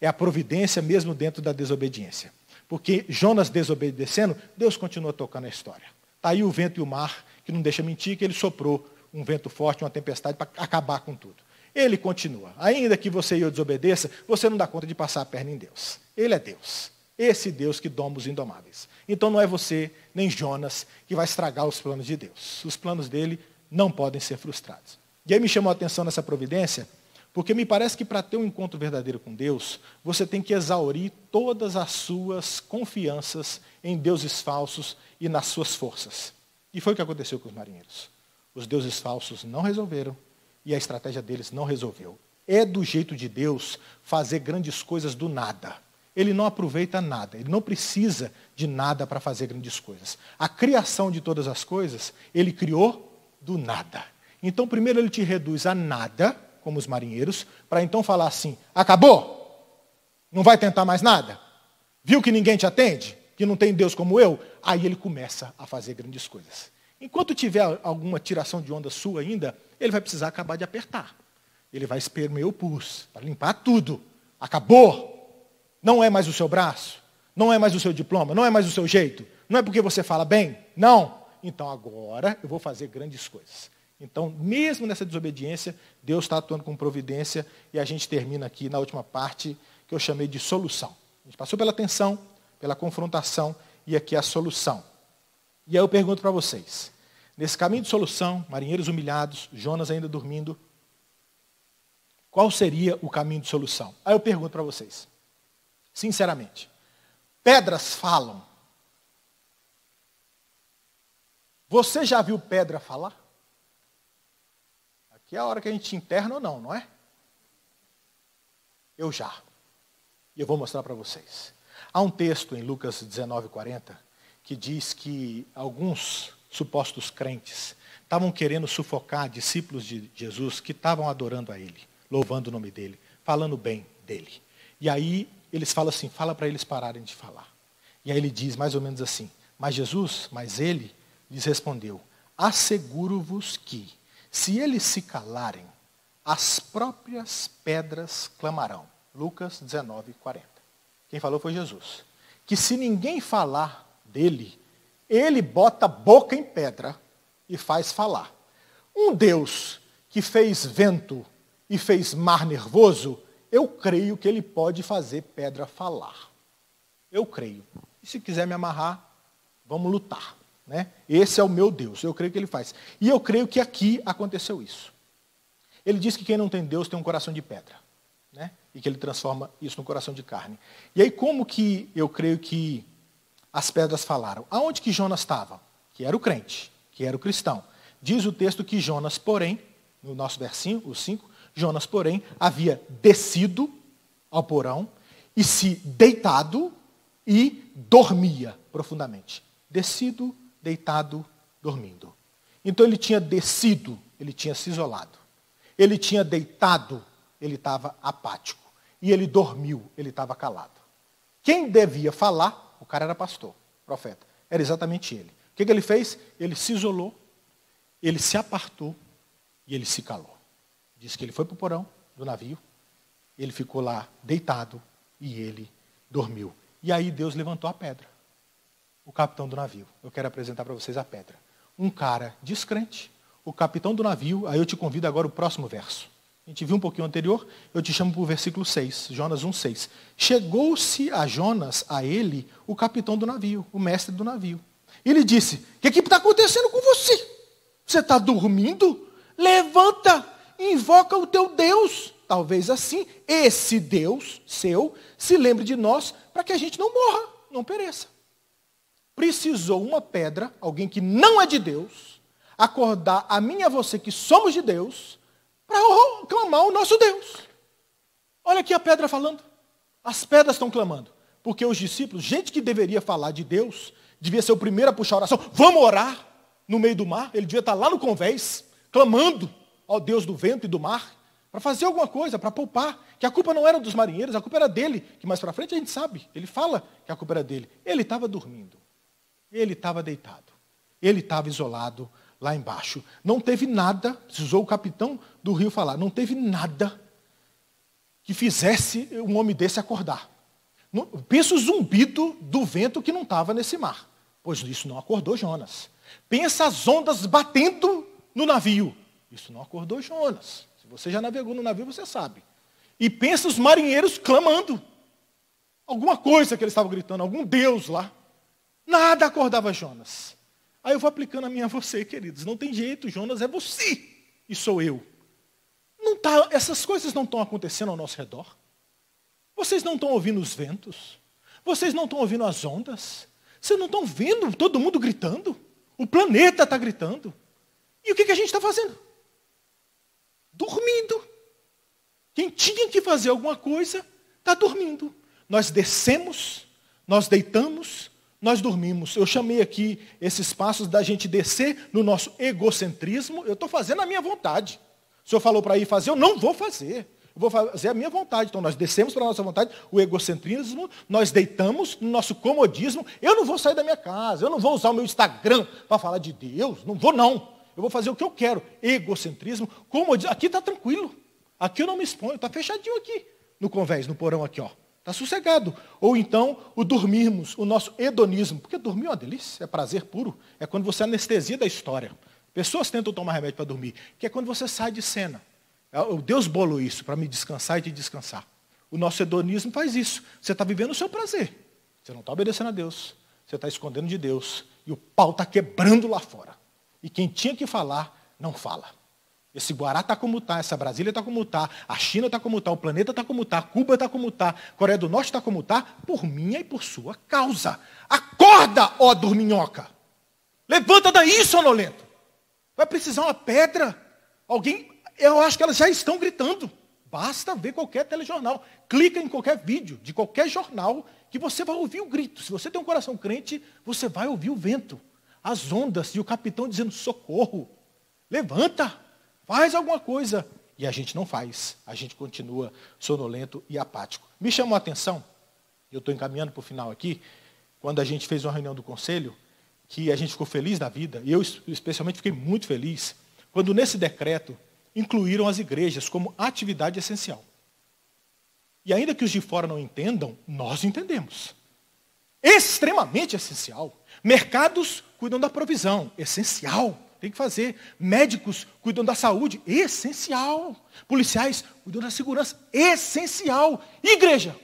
É a providência mesmo dentro da desobediência. Porque Jonas desobedecendo, Deus continua tocando a história. Está aí o vento e o mar que não deixa mentir, que ele soprou um vento forte, uma tempestade para acabar com tudo. Ele continua. Ainda que você e eu desobedeça, você não dá conta de passar a perna em Deus. Ele é Deus. Esse Deus que doma os indomáveis. Então não é você, nem Jonas, que vai estragar os planos de Deus. Os planos dele não podem ser frustrados. E aí me chamou a atenção nessa providência, porque me parece que para ter um encontro verdadeiro com Deus, você tem que exaurir todas as suas confianças em deuses falsos e nas suas forças. E foi o que aconteceu com os marinheiros. Os deuses falsos não resolveram e a estratégia deles não resolveu. É do jeito de Deus fazer grandes coisas do nada. Ele não aproveita nada, ele não precisa de nada para fazer grandes coisas. A criação de todas as coisas, ele criou do nada. Então, primeiro ele te reduz a nada, como os marinheiros, para então falar assim: acabou? Não vai tentar mais nada? Viu que ninguém te atende? que não tem Deus como eu, aí ele começa a fazer grandes coisas. Enquanto tiver alguma tiração de onda sua ainda, ele vai precisar acabar de apertar. Ele vai espermear o pus, para limpar tudo. Acabou. Não é mais o seu braço, não é mais o seu diploma, não é mais o seu jeito, não é porque você fala bem, não. Então agora eu vou fazer grandes coisas. Então, mesmo nessa desobediência, Deus está atuando com providência e a gente termina aqui na última parte que eu chamei de solução. A gente passou pela tensão, pela confrontação e aqui a solução. E aí eu pergunto para vocês, nesse caminho de solução, marinheiros humilhados, Jonas ainda dormindo, qual seria o caminho de solução? Aí eu pergunto para vocês, sinceramente, pedras falam. Você já viu pedra falar? Aqui é a hora que a gente interna ou não, não é? Eu já. E eu vou mostrar para vocês. Há um texto em Lucas 19:40 que diz que alguns supostos crentes estavam querendo sufocar discípulos de Jesus que estavam adorando a ele, louvando o nome dele, falando bem dele. E aí eles falam assim, fala para eles pararem de falar. E aí ele diz mais ou menos assim: "Mas Jesus, mas ele lhes respondeu: Asseguro-vos que se eles se calarem, as próprias pedras clamarão. Lucas 19, 40. Quem falou foi Jesus. Que se ninguém falar dele, ele bota boca em pedra e faz falar. Um Deus que fez vento e fez mar nervoso, eu creio que ele pode fazer pedra falar. Eu creio. E se quiser me amarrar, vamos lutar. Né? Esse é o meu Deus, eu creio que ele faz. E eu creio que aqui aconteceu isso. Ele diz que quem não tem Deus tem um coração de pedra. Né? e que ele transforma isso no coração de carne. E aí, como que eu creio que as pedras falaram? Aonde que Jonas estava? Que era o crente, que era o cristão. Diz o texto que Jonas, porém, no nosso versinho, o 5, Jonas, porém, havia descido ao porão e se deitado e dormia profundamente. Descido, deitado, dormindo. Então ele tinha descido, ele tinha se isolado. Ele tinha deitado, ele estava apático e ele dormiu, ele estava calado. Quem devia falar, o cara era pastor, profeta, era exatamente ele. O que, que ele fez? Ele se isolou, ele se apartou e ele se calou. Diz que ele foi para o porão do navio, ele ficou lá deitado e ele dormiu. E aí Deus levantou a pedra. O capitão do navio. Eu quero apresentar para vocês a pedra. Um cara descrente, o capitão do navio. Aí eu te convido agora o próximo verso a gente viu um pouquinho anterior, eu te chamo para o versículo 6, Jonas 1, 6. Chegou-se a Jonas, a ele, o capitão do navio, o mestre do navio. Ele disse, o que está acontecendo com você? Você está dormindo? Levanta, invoca o teu Deus. Talvez assim, esse Deus seu se lembre de nós para que a gente não morra, não pereça. Precisou uma pedra, alguém que não é de Deus, acordar a mim e a você que somos de Deus, para clamar o nosso Deus. Olha aqui a pedra falando. As pedras estão clamando. Porque os discípulos, gente que deveria falar de Deus, devia ser o primeiro a puxar a oração. Vamos orar no meio do mar. Ele devia estar lá no convés, clamando ao Deus do vento e do mar, para fazer alguma coisa, para poupar. Que a culpa não era dos marinheiros, a culpa era dele. Que mais para frente a gente sabe. Ele fala que a culpa era dele. Ele estava dormindo. Ele estava deitado. Ele estava isolado lá embaixo. Não teve nada, precisou o capitão do rio falar, não teve nada que fizesse um homem desse acordar. pensa o zumbido do vento que não estava nesse mar. Pois isso não acordou Jonas. Pensa as ondas batendo no navio. Isso não acordou Jonas. Se você já navegou no navio, você sabe. E pensa os marinheiros clamando. Alguma coisa que eles estavam gritando, algum Deus lá. Nada acordava Jonas. Aí eu vou aplicando a minha a você, queridos. Não tem jeito, Jonas é você e sou eu. Não tá, essas coisas não estão acontecendo ao nosso redor. Vocês não estão ouvindo os ventos. Vocês não estão ouvindo as ondas. Vocês não estão vendo todo mundo gritando. O planeta está gritando. E o que, que a gente está fazendo? Dormindo. Quem tinha que fazer alguma coisa está dormindo. Nós descemos, nós deitamos, nós dormimos. Eu chamei aqui esses passos da gente descer no nosso egocentrismo. Eu estou fazendo a minha vontade. O senhor falou para ir fazer, eu não vou fazer. Eu vou fazer a minha vontade. Então nós descemos para a nossa vontade, o egocentrismo, nós deitamos no nosso comodismo. Eu não vou sair da minha casa, eu não vou usar o meu Instagram para falar de Deus. Não vou, não. Eu vou fazer o que eu quero. Egocentrismo, comodismo. Aqui está tranquilo. Aqui eu não me exponho, está fechadinho aqui. No convés, no porão aqui, ó. Está sossegado. Ou então o dormirmos, o nosso hedonismo. Porque dormir é uma delícia, é prazer puro. É quando você anestesia da história. Pessoas tentam tomar remédio para dormir, que é quando você sai de cena. É, Deus bolou isso para me descansar e te descansar. O nosso hedonismo faz isso. Você está vivendo o seu prazer. Você não está obedecendo a Deus. Você está escondendo de Deus. E o pau está quebrando lá fora. E quem tinha que falar, não fala. Esse Guará está como está, essa Brasília está como está, a China está como está, o planeta está como está, Cuba está como está, Coreia do Norte está como está, por minha e por sua causa. Acorda, ó dorminhoca! Levanta daí, sonolento! Vai precisar uma pedra. Alguém, eu acho que elas já estão gritando. Basta ver qualquer telejornal. Clica em qualquer vídeo de qualquer jornal que você vai ouvir o grito. Se você tem um coração crente, você vai ouvir o vento, as ondas e o capitão dizendo socorro. Levanta! Faz alguma coisa. E a gente não faz. A gente continua sonolento e apático. Me chamou a atenção, eu estou encaminhando para o final aqui, quando a gente fez uma reunião do conselho, que a gente ficou feliz da vida, e eu especialmente fiquei muito feliz, quando nesse decreto incluíram as igrejas como atividade essencial. E ainda que os de fora não entendam, nós entendemos. Extremamente essencial. Mercados cuidam da provisão, essencial. Tem que fazer. Médicos cuidam da saúde, essencial. Policiais cuidam da segurança, essencial. Igreja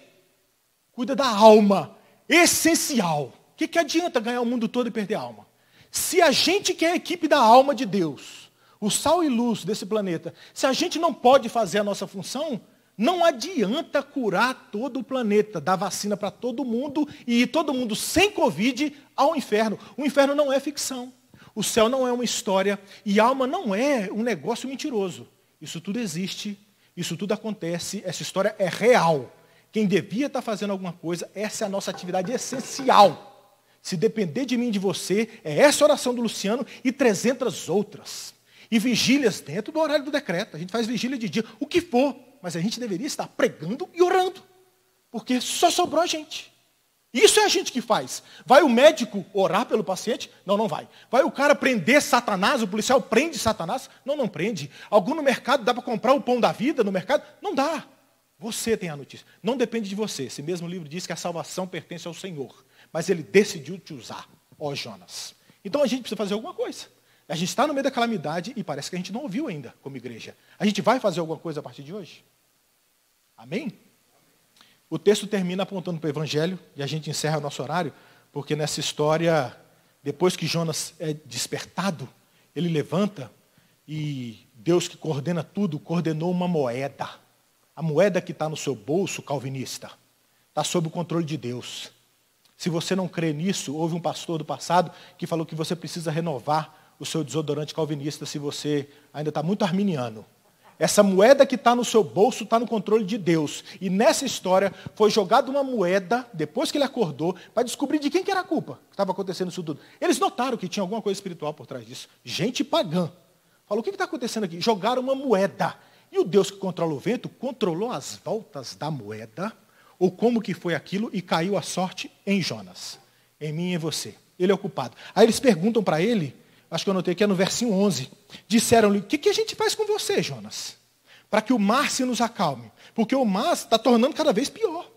cuida da alma, essencial. O que, que adianta ganhar o mundo todo e perder a alma? Se a gente que é a equipe da alma de Deus, o sal e luz desse planeta, se a gente não pode fazer a nossa função, não adianta curar todo o planeta, dar vacina para todo mundo e ir todo mundo sem Covid ao inferno. O inferno não é ficção. O céu não é uma história e alma não é um negócio mentiroso. Isso tudo existe, isso tudo acontece, essa história é real. Quem devia estar fazendo alguma coisa, essa é a nossa atividade essencial. Se depender de mim e de você, é essa oração do Luciano e 300 outras. E vigílias dentro do horário do decreto. A gente faz vigília de dia, o que for. Mas a gente deveria estar pregando e orando. Porque só sobrou a gente. Isso é a gente que faz. Vai o médico orar pelo paciente? Não, não vai. Vai o cara prender Satanás? O policial prende Satanás? Não, não prende. Algum no mercado dá para comprar o pão da vida no mercado? Não dá. Você tem a notícia. Não depende de você. Esse mesmo livro diz que a salvação pertence ao Senhor. Mas ele decidiu te usar, ó Jonas. Então a gente precisa fazer alguma coisa. A gente está no meio da calamidade e parece que a gente não ouviu ainda como igreja. A gente vai fazer alguma coisa a partir de hoje? Amém? O texto termina apontando para o Evangelho, e a gente encerra o nosso horário, porque nessa história, depois que Jonas é despertado, ele levanta e Deus que coordena tudo, coordenou uma moeda. A moeda que está no seu bolso, calvinista, está sob o controle de Deus. Se você não crê nisso, houve um pastor do passado que falou que você precisa renovar o seu desodorante calvinista se você ainda está muito arminiano. Essa moeda que está no seu bolso está no controle de Deus. E nessa história foi jogada uma moeda, depois que ele acordou, para descobrir de quem que era a culpa que estava acontecendo isso tudo. Eles notaram que tinha alguma coisa espiritual por trás disso. Gente pagã. Falou, o que está acontecendo aqui? Jogaram uma moeda. E o Deus que controla o vento controlou as voltas da moeda, ou como que foi aquilo, e caiu a sorte em Jonas. Em mim e em você. Ele é o culpado. Aí eles perguntam para ele acho que eu anotei aqui, é no versinho 11. Disseram-lhe: O que, que a gente faz com você, Jonas? Para que o mar se nos acalme. Porque o mar está tornando cada vez pior.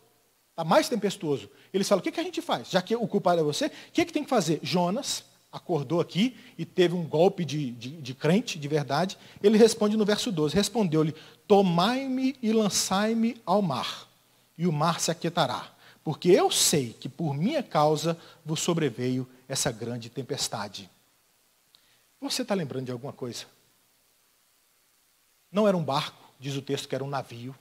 Está mais tempestuoso. Eles falam: O que, que a gente faz? Já que o culpado é você, o que, que tem que fazer? Jonas acordou aqui e teve um golpe de, de, de crente, de verdade. Ele responde no verso 12: Respondeu-lhe: Tomai-me e lançai-me ao mar, e o mar se aquietará. Porque eu sei que por minha causa vos sobreveio essa grande tempestade. Você está lembrando de alguma coisa? Não era um barco, diz o texto que era um navio.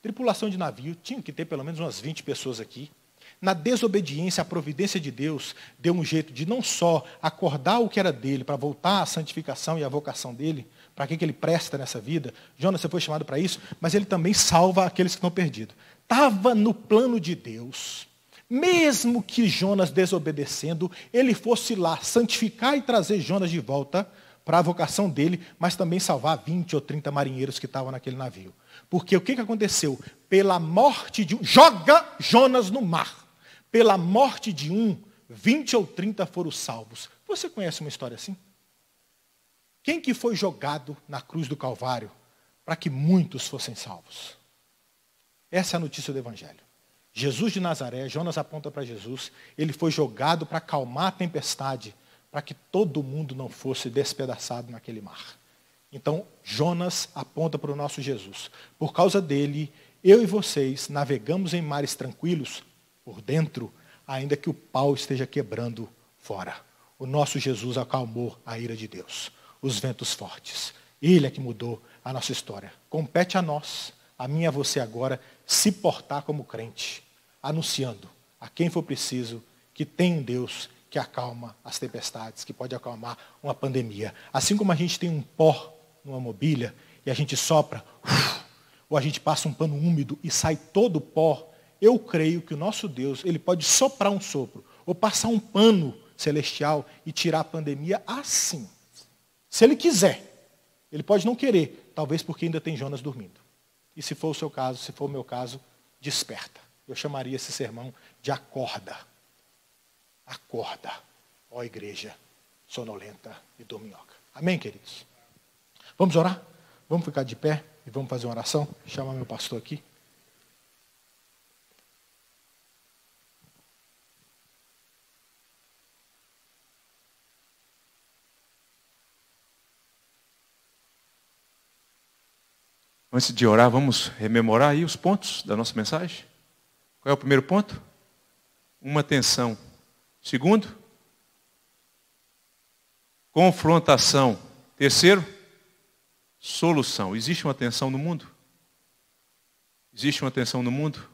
Tripulação de navio, tinha que ter pelo menos umas 20 pessoas aqui. Na desobediência, a providência de Deus deu um jeito de não só acordar o que era dele para voltar à santificação e à vocação dele, para que, que ele presta nessa vida. Jonas, você foi chamado para isso, mas ele também salva aqueles que estão perdidos. Estava no plano de Deus mesmo que Jonas desobedecendo, ele fosse lá santificar e trazer Jonas de volta para a vocação dele, mas também salvar 20 ou 30 marinheiros que estavam naquele navio. Porque o que, que aconteceu? Pela morte de um, joga Jonas no mar. Pela morte de um, 20 ou 30 foram salvos. Você conhece uma história assim? Quem que foi jogado na cruz do Calvário para que muitos fossem salvos? Essa é a notícia do Evangelho. Jesus de Nazaré, Jonas aponta para Jesus, ele foi jogado para acalmar a tempestade, para que todo mundo não fosse despedaçado naquele mar. Então, Jonas aponta para o nosso Jesus. Por causa dele, eu e vocês navegamos em mares tranquilos por dentro, ainda que o pau esteja quebrando fora. O nosso Jesus acalmou a ira de Deus, os ventos fortes. Ele é que mudou a nossa história. Compete a nós, a mim e a você agora, se portar como crente anunciando a quem for preciso que tem um Deus que acalma as tempestades, que pode acalmar uma pandemia. Assim como a gente tem um pó numa mobília e a gente sopra, uf, ou a gente passa um pano úmido e sai todo o pó, eu creio que o nosso Deus, ele pode soprar um sopro, ou passar um pano celestial e tirar a pandemia assim. Se ele quiser. Ele pode não querer, talvez porque ainda tem Jonas dormindo. E se for o seu caso, se for o meu caso, desperta. Eu chamaria esse sermão de acorda. Acorda, ó igreja sonolenta e dorminhoca. Amém, queridos? Vamos orar? Vamos ficar de pé e vamos fazer uma oração? Chama meu pastor aqui. Antes de orar, vamos rememorar aí os pontos da nossa mensagem? Qual é o primeiro ponto? Uma tensão. Segundo, confrontação. Terceiro, solução. Existe uma tensão no mundo? Existe uma tensão no mundo?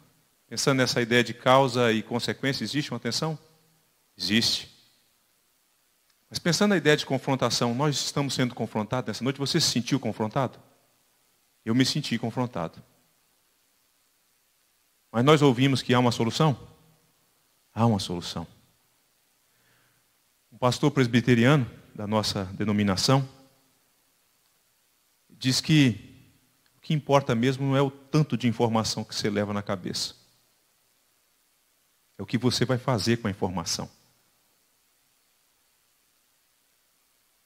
Pensando nessa ideia de causa e consequência, existe uma tensão? Existe. Mas pensando na ideia de confrontação, nós estamos sendo confrontados nessa noite. Você se sentiu confrontado? Eu me senti confrontado. Mas nós ouvimos que há uma solução? Há uma solução. Um pastor presbiteriano da nossa denominação diz que o que importa mesmo não é o tanto de informação que você leva na cabeça. É o que você vai fazer com a informação.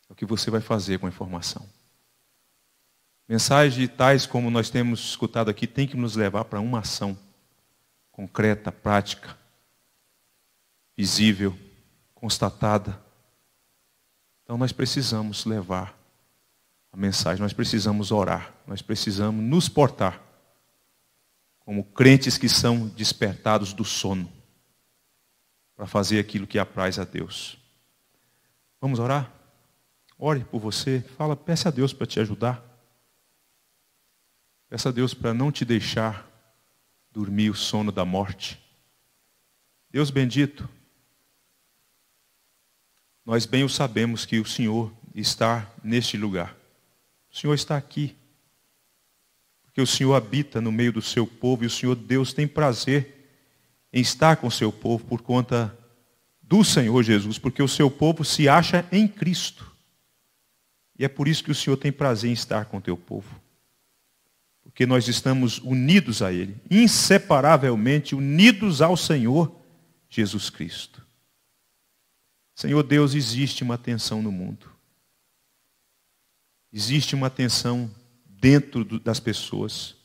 É o que você vai fazer com a informação. Mensagens tais como nós temos escutado aqui têm que nos levar para uma ação concreta, prática, visível, constatada. Então nós precisamos levar a mensagem, nós precisamos orar, nós precisamos nos portar como crentes que são despertados do sono para fazer aquilo que apraz a Deus. Vamos orar? Ore por você, fala, peça a Deus para te ajudar. Peça a Deus para não te deixar dormir o sono da morte. Deus bendito, nós bem o sabemos que o Senhor está neste lugar. O Senhor está aqui. Porque o Senhor habita no meio do seu povo e o Senhor Deus tem prazer em estar com o seu povo por conta do Senhor Jesus, porque o seu povo se acha em Cristo. E é por isso que o Senhor tem prazer em estar com o teu povo porque nós estamos unidos a Ele, inseparavelmente unidos ao Senhor Jesus Cristo. Senhor Deus, existe uma tensão no mundo. Existe uma tensão dentro do, das pessoas.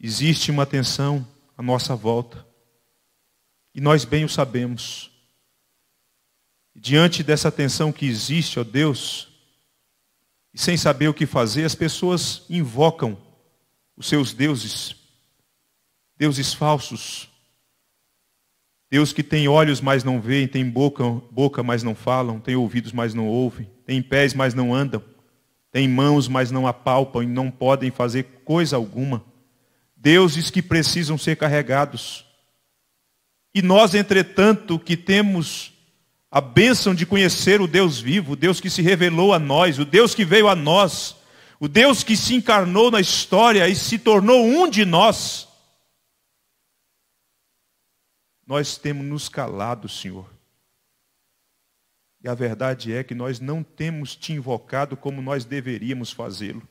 Existe uma tensão à nossa volta. E nós bem o sabemos. Diante dessa tensão que existe, ó Deus, e sem saber o que fazer, as pessoas invocam os seus deuses, deuses falsos, Deus que tem olhos, mas não veem, tem boca, boca, mas não falam, tem ouvidos, mas não ouvem, tem pés, mas não andam, tem mãos, mas não apalpam e não podem fazer coisa alguma. Deuses que precisam ser carregados. E nós, entretanto, que temos a bênção de conhecer o Deus vivo, o Deus que se revelou a nós, o Deus que veio a nós, o Deus que se encarnou na história e se tornou um de nós. Nós temos nos calado, Senhor. E a verdade é que nós não temos te invocado como nós deveríamos fazê-lo.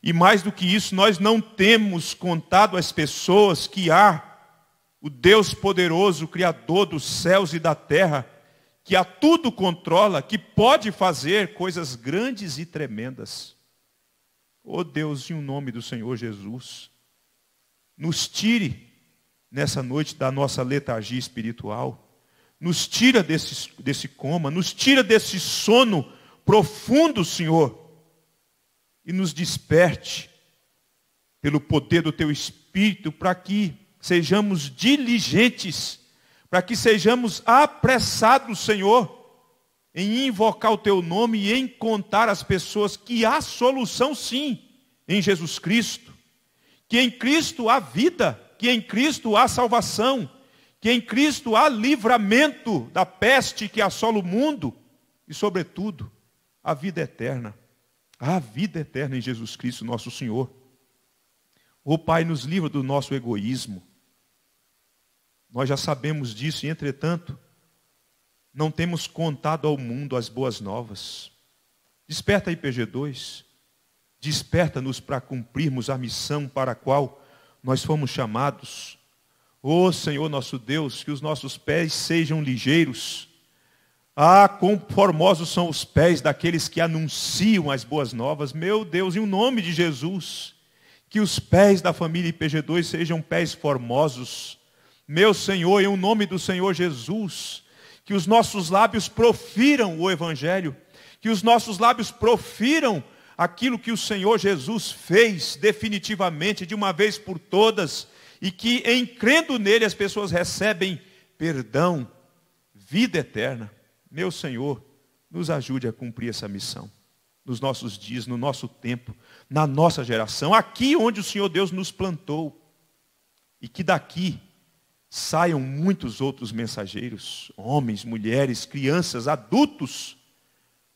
E mais do que isso, nós não temos contado às pessoas que há o Deus poderoso, o Criador dos céus e da terra, que a tudo controla, que pode fazer coisas grandes e tremendas. Ó oh Deus, em nome do Senhor Jesus, nos tire nessa noite da nossa letargia espiritual, nos tira desse, desse coma, nos tira desse sono profundo, Senhor, e nos desperte pelo poder do Teu Espírito para que sejamos diligentes para que sejamos apressados, Senhor, em invocar o teu nome e em contar às pessoas que há solução sim em Jesus Cristo, que em Cristo há vida, que em Cristo há salvação, que em Cristo há livramento da peste que assola o mundo e, sobretudo, a vida eterna. A vida eterna em Jesus Cristo, nosso Senhor. O Pai nos livra do nosso egoísmo. Nós já sabemos disso e, entretanto, não temos contado ao mundo as boas novas. Desperta IPG2, desperta-nos para cumprirmos a missão para a qual nós fomos chamados. Ó oh, Senhor nosso Deus, que os nossos pés sejam ligeiros. Ah, quão formosos são os pés daqueles que anunciam as boas novas. Meu Deus, em nome de Jesus, que os pés da família IPG2 sejam pés formosos meu Senhor, em o nome do Senhor Jesus, que os nossos lábios profiram o Evangelho, que os nossos lábios profiram aquilo que o Senhor Jesus fez definitivamente, de uma vez por todas, e que em crendo nele as pessoas recebem perdão, vida eterna. Meu Senhor, nos ajude a cumprir essa missão nos nossos dias, no nosso tempo, na nossa geração, aqui onde o Senhor Deus nos plantou. E que daqui saiam muitos outros mensageiros, homens, mulheres, crianças, adultos,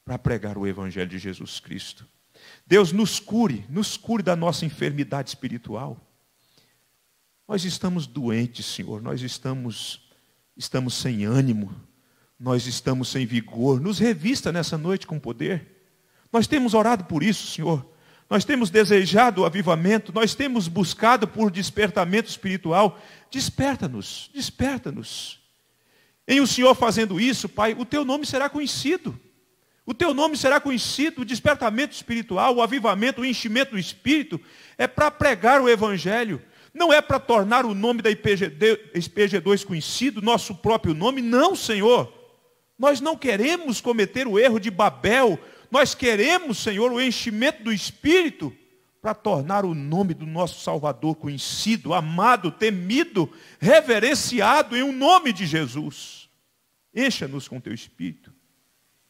para pregar o Evangelho de Jesus Cristo. Deus nos cure, nos cure da nossa enfermidade espiritual. Nós estamos doentes, Senhor, nós estamos estamos sem ânimo, nós estamos sem vigor. Nos revista nessa noite com poder. Nós temos orado por isso, Senhor nós temos desejado o avivamento, nós temos buscado por despertamento espiritual. Desperta-nos, desperta-nos. Em o Senhor fazendo isso, Pai, o teu nome será conhecido. O teu nome será conhecido, o despertamento espiritual, o avivamento, o enchimento do espírito, é para pregar o evangelho, não é para tornar o nome da IPG2 conhecido, nosso próprio nome, não, Senhor. Nós não queremos cometer o erro de Babel, nós queremos, Senhor, o enchimento do Espírito para tornar o nome do nosso Salvador conhecido, amado, temido, reverenciado em o um nome de Jesus. Encha-nos com teu Espírito.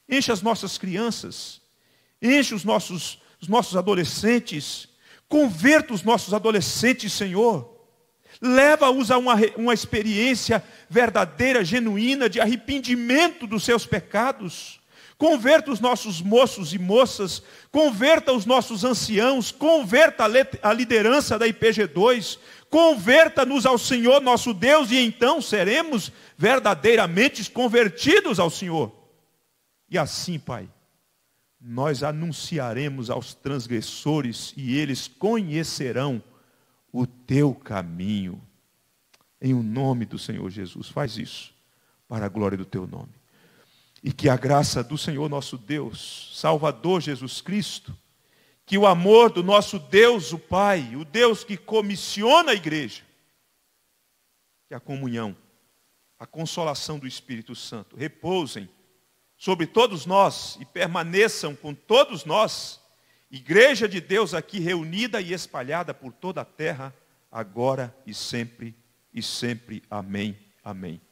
Enche as nossas crianças. Enche os nossos, os nossos adolescentes. Converta os nossos adolescentes, Senhor. Leva-os a uma, uma experiência verdadeira, genuína, de arrependimento dos seus pecados Converta os nossos moços e moças, converta os nossos anciãos, converta a liderança da IPG2, converta-nos ao Senhor nosso Deus e então seremos verdadeiramente convertidos ao Senhor. E assim, Pai, nós anunciaremos aos transgressores e eles conhecerão o teu caminho. Em o nome do Senhor Jesus, faz isso para a glória do teu nome e que a graça do Senhor nosso Deus, Salvador Jesus Cristo, que o amor do nosso Deus, o Pai, o Deus que comissiona a igreja, que a comunhão, a consolação do Espírito Santo repousem sobre todos nós e permaneçam com todos nós, igreja de Deus aqui reunida e espalhada por toda a terra, agora e sempre e sempre. Amém. Amém.